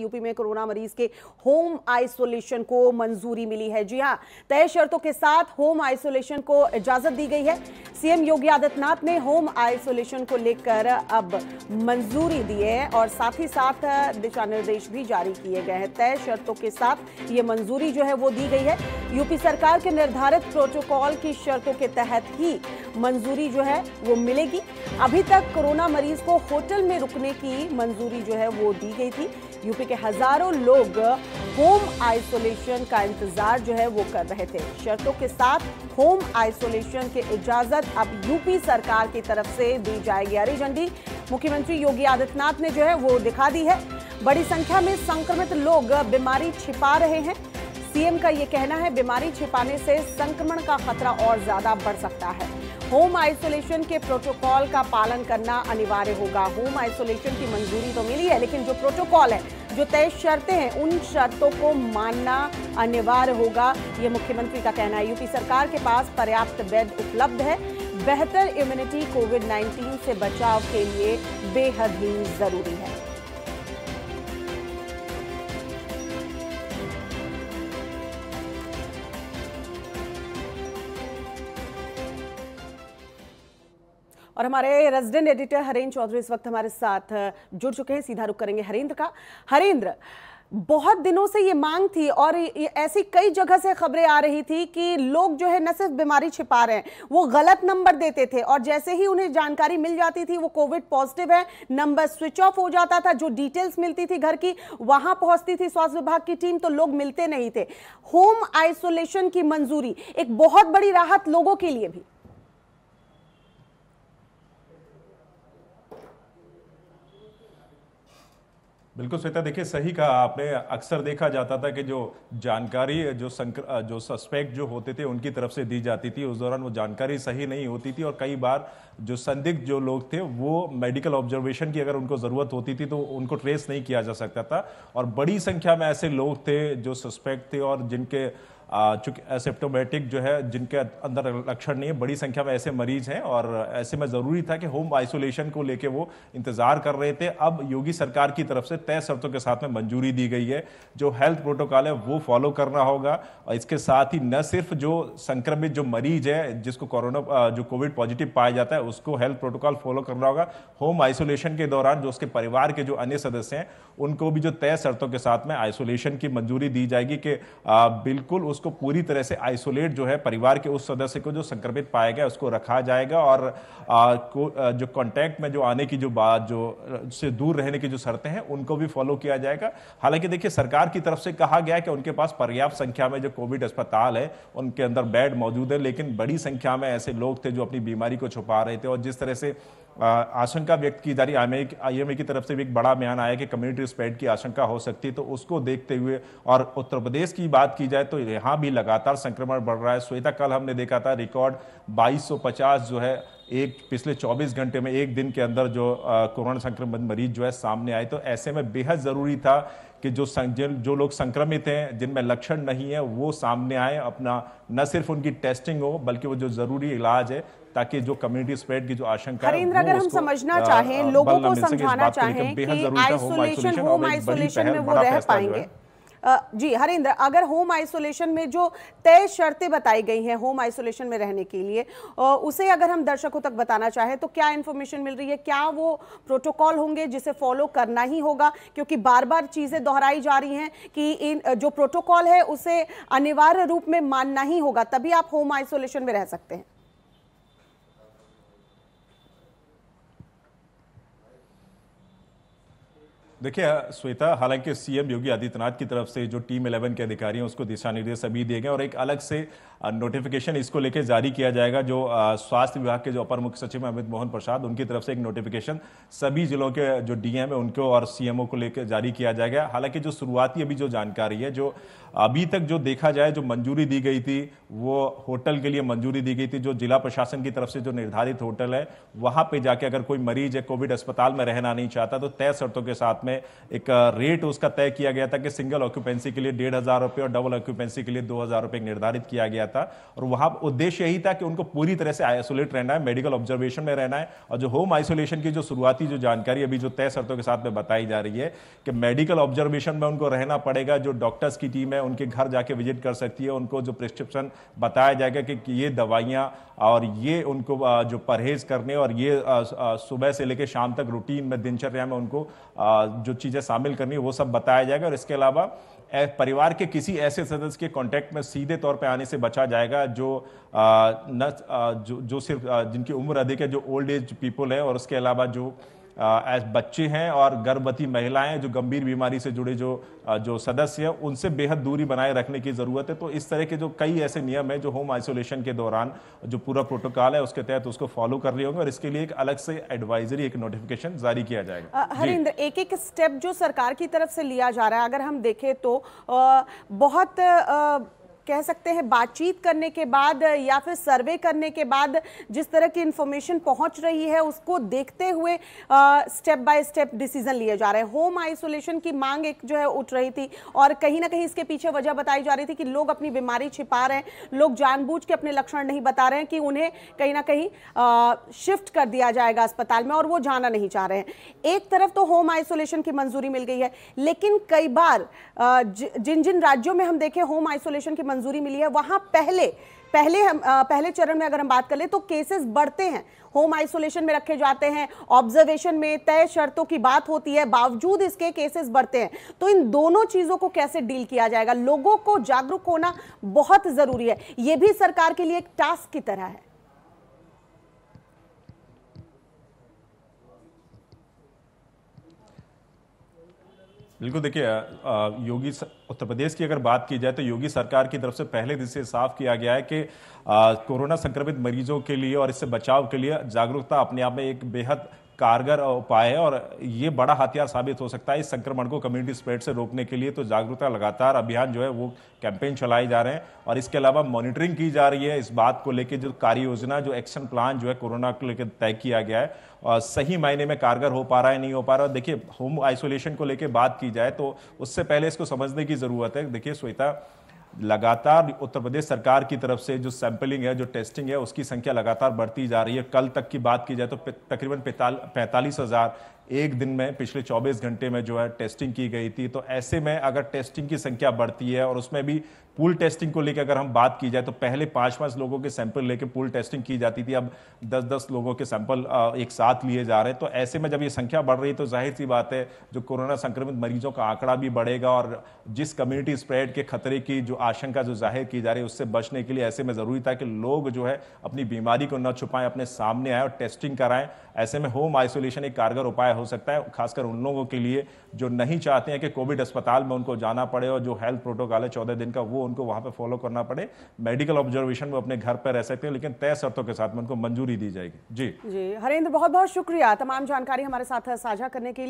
UP में corona मरीज के होम आइसोलेशन को मंजूरी मिली है जी हाँ तय शर्तों के साथ होम आइसोलेशन को इजाजत दी गई है सीएम योगी आदित्यनाथ ने होम आइसोलेशन को लेकर अब मंजूरी दी है और साथ ही साथ दिशा निर्देश भी जारी किए गए हैं तय शर्तों के साथ ये मंजूरी जो है वो दी गई है यूपी सरकार के निर्धारित प्रोटोकॉल की शर्तों के तहत ही मंजूरी जो है वो मिलेगी अभी तक कोरोना मरीज को होटल में रुकने की मंजूरी जो है वो दी गई थी यूपी के हजारों लोग होम आइसोलेशन का इंतजार जो है वो कर रहे थे शर्तों के साथ होम आइसोलेशन की इजाजत अब यूपी सरकार की तरफ से दी जाएगी हरी झंडी मुख्यमंत्री योगी आदित्यनाथ ने जो है वो दिखा दी है बड़ी संख्या में संक्रमित लोग बीमारी छिपा रहे हैं सीएम का ये कहना है बीमारी छिपाने से संक्रमण का खतरा और ज्यादा बढ़ सकता है होम आइसोलेशन के प्रोटोकॉल का पालन करना अनिवार्य होगा होम आइसोलेशन की मंजूरी तो मिली है लेकिन जो प्रोटोकॉल है जो तय शर्तें हैं उन शर्तों को मानना अनिवार्य होगा ये मुख्यमंत्री का कहना है यूपी सरकार के पास पर्याप्त बेड उपलब्ध है बेहतर इम्यूनिटी कोविड 19 से बचाव के लिए बेहद ही जरूरी है और हमारे रेजिडेंट एडिटर हरेंद्र चौधरी इस वक्त हमारे साथ जुड़ चुके हैं सीधा रुख करेंगे हरेंद्र का हरेंद्र बहुत दिनों से ये मांग थी और ऐसी कई जगह से खबरें आ रही थी कि लोग जो है न सिर्फ बीमारी छिपा रहे हैं वो गलत नंबर देते थे और जैसे ही उन्हें जानकारी मिल जाती थी वो कोविड पॉजिटिव है नंबर स्विच ऑफ हो जाता था जो डिटेल्स मिलती थी घर की वहां पहुंचती थी स्वास्थ्य विभाग की टीम तो लोग मिलते नहीं थे होम आइसोलेशन की मंजूरी एक बहुत बड़ी राहत लोगों के लिए भी बिल्कुल श्वेता देखिए सही कहा आपने अक्सर देखा जाता था कि जो जानकारी जो संक्र जो सस्पेक्ट जो होते थे उनकी तरफ से दी जाती थी उस दौरान वो जानकारी सही नहीं होती थी और कई बार जो संदिग्ध जो लोग थे वो मेडिकल ऑब्जर्वेशन की अगर उनको ज़रूरत होती थी तो उनको ट्रेस नहीं किया जा सकता था और बड़ी संख्या में ऐसे लोग थे जो सस्पेक्ट थे और जिनके चूंकि एसेप्टोमेटिक जो है जिनके अंदर लक्षण नहीं है बड़ी संख्या में ऐसे मरीज हैं और ऐसे में ज़रूरी था कि होम आइसोलेशन को लेके वो इंतज़ार कर रहे थे अब योगी सरकार की तरफ से तय शर्तों के साथ में मंजूरी दी गई है जो हेल्थ प्रोटोकॉल है वो फॉलो करना होगा और इसके साथ ही न सिर्फ जो संक्रमित जो मरीज है जिसको कोरोना जो कोविड पॉजिटिव पाया जाता है उसको हेल्थ प्रोटोकॉल फॉलो करना होगा होम आइसोलेशन के दौरान जो उसके परिवार के जो अन्य सदस्य हैं उनको भी जो तय शर्तों के साथ में आइसोलेशन की मंजूरी दी जाएगी कि बिल्कुल उस उसको पूरी तरह से आइसोलेट जो है परिवार के उस सदस्य को जो संक्रमित पाया गया उसको रखा जाएगा और आ, को, आ, जो कॉन्टैक्ट में जो आने की जो बात जो से दूर रहने की जो शर्तें हैं उनको भी फॉलो किया जाएगा हालांकि देखिए सरकार की तरफ से कहा गया कि उनके पास पर्याप्त संख्या में जो कोविड अस्पताल है उनके अंदर बेड मौजूद है लेकिन बड़ी संख्या में ऐसे लोग थे जो अपनी बीमारी को छुपा रहे थे और जिस तरह से आशंका व्यक्त की जा रही है आई की तरफ से भी एक बड़ा बयान आया कि कम्युनिटी स्प्रेड की आशंका हो सकती है तो उसको देखते हुए और उत्तर प्रदेश की बात की जाए तो यहाँ भी लगातार संक्रमण बढ़ रहा है श्वेता कल हमने देखा था रिकॉर्ड 2250 जो है एक पिछले 24 घंटे में एक दिन के अंदर जो कोरोना संक्रमित मरीज जो है सामने आए तो ऐसे में बेहद ज़रूरी था कि जो जो लोग संक्रमित हैं जिनमें लक्षण नहीं है वो सामने आए अपना न सिर्फ उनकी टेस्टिंग हो बल्कि वो जो ज़रूरी इलाज है ताकि जो कम्युनिटी स्प्रेड की जो आशंका वो अगर हम समझना चाहें लोगों को समझाना चाहें कि आइसोलेशन होम आइसोलेशन में वो रह पाएंगे जी हरेंद्र अगर होम आइसोलेशन में जो तय शर्तें बताई गई हैं होम आइसोलेशन में रहने के लिए उसे अगर हम दर्शकों तक बताना चाहें तो क्या इन्फॉर्मेशन मिल रही है क्या वो प्रोटोकॉल होंगे जिसे फॉलो करना ही होगा क्योंकि बार बार चीज़ें दोहराई जा रही हैं कि इन जो प्रोटोकॉल है उसे अनिवार्य रूप में मानना ही होगा तभी आप होम आइसोलेशन में रह सकते हैं देखिए श्वेता हालांकि सीएम योगी आदित्यनाथ की तरफ से जो टीम 11 के अधिकारी हैं उसको दिशा निर्देश अभी दिए गए और एक अलग से नोटिफिकेशन इसको लेकर जारी किया जाएगा जो स्वास्थ्य विभाग के जो अपर मुख्य सचिव अमित मोहन प्रसाद उनकी तरफ से एक नोटिफिकेशन सभी जिलों के जो डीएम है उनको और सीएमओ को लेकर जारी किया जाएगा हालांकि जो शुरुआती अभी जो जानकारी है जो अभी तक जो देखा जाए जो मंजूरी दी गई थी वो होटल के लिए मंजूरी दी गई थी जो जिला प्रशासन की तरफ से जो निर्धारित होटल है वहां पर जाके अगर कोई मरीज या कोविड अस्पताल में रहना नहीं चाहता तो तय शर्तों के साथ में में एक रेट उसका तय किया गया था कि सिंगल ऑक्यूपेंसी के लिए डेढ़ हज़ार रुपये और डबल ऑक्यूपेंसी के लिए दो हज़ार रुपये निर्धारित किया गया था और वहां उद्देश्य यही था कि उनको पूरी तरह से आइसोलेट रहना है मेडिकल ऑब्जर्वेशन में रहना है और जो होम आइसोलेशन की जो शुरुआती जो जानकारी अभी जो तय शर्तों के साथ में बताई जा रही है कि मेडिकल ऑब्जर्वेशन में उनको रहना पड़ेगा जो डॉक्टर्स की टीम है उनके घर जाके विजिट कर सकती है उनको जो प्रिस्क्रिप्शन बताया जाएगा कि ये दवाइयाँ और ये उनको जो परहेज करने और ये सुबह से लेकर शाम तक रूटीन में दिनचर्या में उनको जो चीज़ें शामिल करनी है वो सब बताया जाएगा और इसके अलावा परिवार के किसी ऐसे सदस्य के कांटेक्ट में सीधे तौर पर आने से बचा जाएगा जो न जो, जो सिर्फ जिनकी उम्र अधिक है जो ओल्ड एज पीपल हैं और उसके अलावा जो बच्चे हैं और गर्भवती महिलाएं जो गंभीर बीमारी से जुड़े जो जो सदस्य हैं उनसे बेहद दूरी बनाए रखने की ज़रूरत है तो इस तरह के जो कई ऐसे नियम हैं जो होम आइसोलेशन के दौरान जो पूरा प्रोटोकॉल है उसके तहत उसको फॉलो कर रहे होंगे और इसके लिए एक अलग से एडवाइजरी एक नोटिफिकेशन जारी किया जाएगा हरिंद्र एक एक स्टेप जो सरकार की तरफ से लिया जा रहा है अगर हम देखें तो आ, बहुत आ, कह सकते हैं बातचीत करने के बाद या फिर सर्वे करने के बाद जिस तरह की इंफॉर्मेशन पहुंच रही है उसको देखते हुए स्टेप बाय स्टेप डिसीजन लिए जा रहे हैं होम आइसोलेशन की मांग एक जो है उठ रही थी और कहीं ना कहीं इसके पीछे वजह बताई जा रही थी कि लोग अपनी बीमारी छिपा रहे हैं लोग जानबूझ के अपने लक्षण नहीं बता रहे हैं कि उन्हें कहीं ना कहीं शिफ्ट कर दिया जाएगा अस्पताल में और वो जाना नहीं चाह रहे हैं एक तरफ तो होम आइसोलेशन की मंजूरी मिल गई है लेकिन कई बार जिन जिन राज्यों में हम देखें होम आइसोलेशन की मंजूरी मिली है वहां पहले पहले हम पहले चरण में अगर हम बात कर ले तो केसेस बढ़ते हैं होम आइसोलेशन में रखे जाते हैं ऑब्जर्वेशन में तय शर्तों की बात होती है बावजूद इसके केसेस बढ़ते हैं तो इन दोनों चीज़ों को कैसे डील किया जाएगा लोगों को जागरूक होना बहुत ज़रूरी है यह भी सरकार के लिए एक टास्क की तरह है बिल्कुल देखिए योगी उत्तर प्रदेश की अगर बात की जाए तो योगी सरकार की तरफ से पहले दिन से साफ किया गया है कि कोरोना संक्रमित मरीजों के लिए और इससे बचाव के लिए जागरूकता अपने आप में एक बेहद कारगर उपाय है और ये बड़ा हथियार साबित हो सकता है इस संक्रमण को कम्युनिटी स्प्रेड से रोकने के लिए तो जागरूकता लगातार अभियान जो है वो कैंपेन चलाए जा रहे हैं और इसके अलावा मॉनिटरिंग की जा रही है इस बात को लेकर जो कार्य योजना जो एक्शन प्लान जो है कोरोना को लेकर तय किया गया है और सही मायने में कारगर हो पा रहा है नहीं हो पा रहा है देखिए होम आइसोलेशन को लेकर बात की जाए तो उससे पहले इसको समझने की ज़रूरत है देखिए श्वेता लगातार उत्तर प्रदेश सरकार की तरफ से जो सैंपलिंग है जो टेस्टिंग है उसकी संख्या लगातार बढ़ती जा रही है कल तक की बात की जाए तो तकरीबन पैंतालीस हज़ार एक दिन में पिछले 24 घंटे में जो है टेस्टिंग की गई थी तो ऐसे में अगर टेस्टिंग की संख्या बढ़ती है और उसमें भी पूल टेस्टिंग को लेकर अगर हम बात की जाए तो पहले पाँच पाँच लोगों के सैंपल लेके पूल टेस्टिंग की जाती थी अब दस दस लोगों के सैंपल एक साथ लिए जा रहे हैं तो ऐसे में जब ये संख्या बढ़ रही है तो जाहिर सी बात है जो कोरोना संक्रमित मरीजों का आंकड़ा भी बढ़ेगा और जिस कम्युनिटी स्प्रेड के खतरे की जो आशंका जो जाहिर की जा रही है उससे बचने के लिए ऐसे में ज़रूरी था कि लोग जो है अपनी बीमारी को न छुपाएं अपने सामने आए और टेस्टिंग कराएं ऐसे में होम आइसोलेशन एक कारगर उपाय हो सकता है खासकर उन लोगों के लिए जो नहीं चाहते हैं कि कोविड अस्पताल में उनको जाना पड़े और जो हेल्थ प्रोटोकॉल है चौदह दिन का वो उनको वहाँ पर फॉलो करना पड़े मेडिकल ऑब्जर्वेशन वो अपने घर पर रह सकते हैं लेकिन तय शर्तों के साथ में उनको मंजूरी दी जाएगी जी जी हरेंद्र बहुत बहुत शुक्रिया तमाम जानकारी हमारे साथ साझा करने के लिए